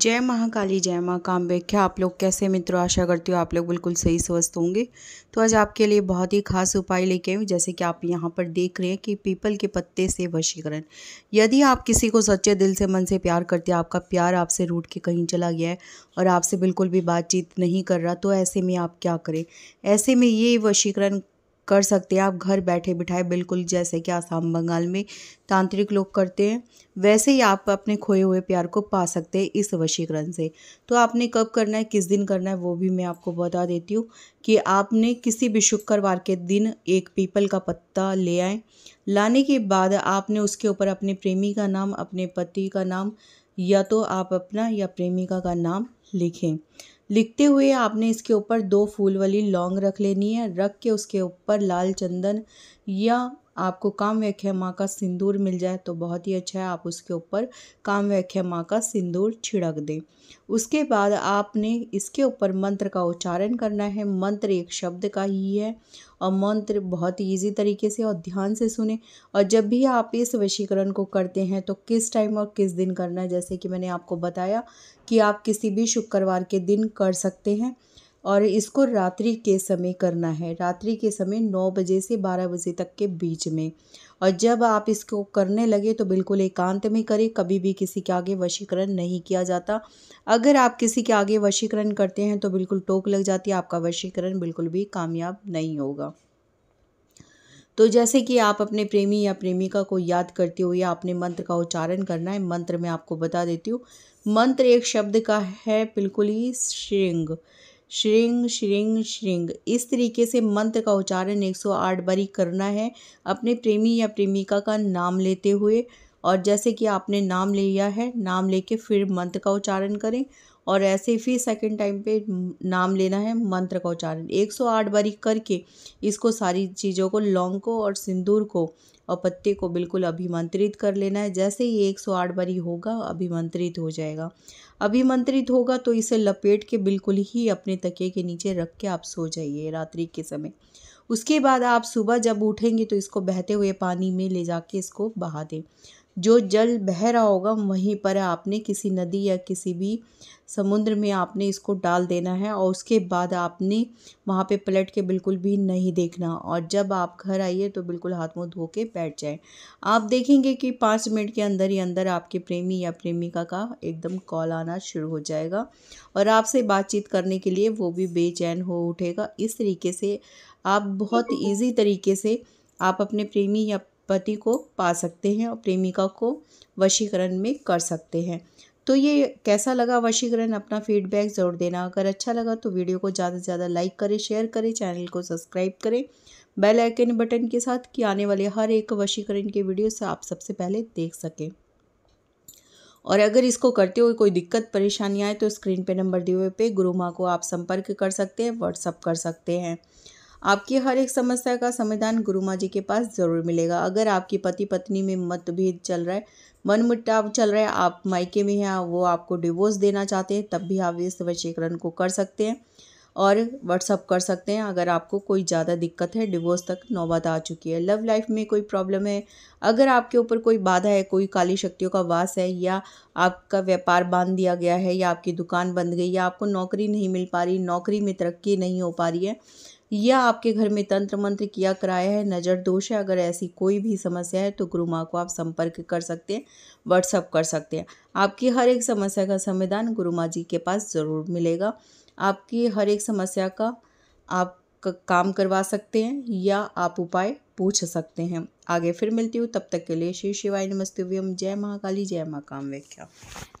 जय महाकाली जय माँ व्याख्या आप लोग कैसे मित्रों आशा करती हो आप लोग बिल्कुल सही स्वस्थ होंगे तो आज आपके लिए बहुत ही खास उपाय लेके आई जैसे कि आप यहाँ पर देख रहे हैं कि पीपल के पत्ते से वशीकरण यदि आप किसी को सच्चे दिल से मन से प्यार करते हैं आपका प्यार आपसे रूट के कहीं चला गया है और आपसे बिल्कुल भी बातचीत नहीं कर रहा तो ऐसे में आप क्या करें ऐसे में ये वशीकरण कर सकते हैं आप घर बैठे बिठाए बिल्कुल जैसे कि आसाम बंगाल में तांत्रिक लोग करते हैं वैसे ही आप अपने खोए हुए प्यार को पा सकते हैं इस वशीकरण से तो आपने कब करना है किस दिन करना है वो भी मैं आपको बता देती हूँ कि आपने किसी भी शुक्रवार के दिन एक पीपल का पत्ता ले आए लाने के बाद आपने उसके ऊपर अपने प्रेमी का नाम अपने पति का नाम या तो आप अपना या प्रेमिका का नाम लिखें लिखते हुए आपने इसके ऊपर दो फूल वाली लौंग रख लेनी है रख के उसके ऊपर लाल चंदन या आपको काम व्याख्या माँ का सिंदूर मिल जाए तो बहुत ही अच्छा है आप उसके ऊपर काम व्याख्या माँ का सिंदूर छिड़क दें उसके बाद आपने इसके ऊपर मंत्र का उच्चारण करना है मंत्र एक शब्द का ही है और मंत्र बहुत ही ईजी तरीके से और ध्यान से सुने और जब भी आप इस वशीकरण को करते हैं तो किस टाइम और किस दिन करना है जैसे कि मैंने आपको बताया कि आप किसी भी शुक्रवार के दिन कर सकते हैं और इसको रात्रि के समय करना है रात्रि के समय नौ बजे से बारह बजे तक के बीच में और जब आप इसको करने लगे तो बिल्कुल एकांत में करें कभी भी किसी के आगे वशीकरण नहीं किया जाता अगर आप किसी के आगे वशीकरण करते हैं तो बिल्कुल टोक लग जाती है आपका वशीकरण बिल्कुल भी कामयाब नहीं होगा तो जैसे कि आप अपने प्रेमी या प्रेमिका को याद करते या अपने मंत्र का उच्चारण करना है मंत्र में आपको बता देती हूँ मंत्र एक शब्द का है बिल्कुल ही श्रृंग श्रृंग श्रृंग श्रृंग इस तरीके से मंत्र का उच्चारण 108 बारी करना है अपने प्रेमी या प्रेमिका का नाम लेते हुए और जैसे कि आपने नाम ले लिया है नाम लेके फिर मंत्र का उच्चारण करें और ऐसे फिर सेकंड टाइम पे नाम लेना है मंत्र का उच्चारण 108 बारी करके इसको सारी चीज़ों को लौंग को और सिंदूर को और पत्ते को बिल्कुल अभिमंत्रित कर लेना है जैसे ही 108 बारी होगा अभिमंत्रित हो जाएगा अभिमंत्रित होगा तो इसे लपेट के बिल्कुल ही अपने तके के नीचे रख के आप सो जाइए रात्रि के समय उसके बाद आप सुबह जब उठेंगे तो इसको बहते हुए पानी में ले जाके इसको बहा दें जो जल बह रहा होगा वहीं पर आपने किसी नदी या किसी भी समुद्र में आपने इसको डाल देना है और उसके बाद आपने वहाँ पे पलट के बिल्कुल भी नहीं देखना और जब आप घर आइए तो बिल्कुल हाथ मुँह धो के बैठ जाए आप देखेंगे कि पाँच मिनट के अंदर ही अंदर आपके प्रेमी या प्रेमिका का एकदम कॉल आना शुरू हो जाएगा और आपसे बातचीत करने के लिए वो भी बेचैन हो उठेगा इस तरीके से आप बहुत ईजी तरीके से आप अपने प्रेमी या पति को पा सकते हैं और प्रेमिका को वशीकरण में कर सकते हैं तो ये कैसा लगा वशीकरण अपना फीडबैक ज़रूर देना अगर अच्छा लगा तो वीडियो को ज़्यादा से ज़्यादा लाइक करें शेयर करें चैनल को सब्सक्राइब करें बेल आइकन बटन के साथ कि आने वाले हर एक वशीकरण के वीडियो से आप सबसे पहले देख सकें और अगर इसको करते हुए कोई दिक्कत परेशानी आए तो स्क्रीन पे नंबर दिए हुए पे गुरु माँ को आप संपर्क कर सकते हैं व्हाट्सअप कर सकते हैं आपकी हर एक समस्या का समाधान गुरु माँ जी के पास ज़रूर मिलेगा अगर आपकी पति पत्नी में मतभेद चल रहा है मन मुटाव चल रहा है आप मायके में हैं वो आपको डिवोर्स देना चाहते हैं तब भी आप इस वशीकरण को कर सकते हैं और व्हाट्सअप कर सकते हैं अगर आपको कोई ज़्यादा दिक्कत है डिवोर्स तक नौबत आ चुकी है लव लाइफ में कोई प्रॉब्लम है अगर आपके ऊपर कोई बाधा है कोई काली शक्तियों का वास है या आपका व्यापार बांध दिया गया है या आपकी दुकान बंद गई या आपको नौकरी नहीं मिल पा रही नौकरी में तरक्की नहीं हो पा रही है या आपके घर में तंत्र मंत्र किया कराया है नज़र दोष है अगर ऐसी कोई भी समस्या है तो गुरु माँ को आप संपर्क कर सकते हैं व्हाट्सअप कर सकते हैं आपकी हर एक समस्या का समाधान गुरु माँ जी के पास ज़रूर मिलेगा आपकी हर एक समस्या का आप काम करवा सकते हैं या आप उपाय पूछ सकते हैं आगे फिर मिलती हूँ तब तक के लिए श्री शिवाय नमस्ते व्यम जय महाकाली जय माँ व्याख्या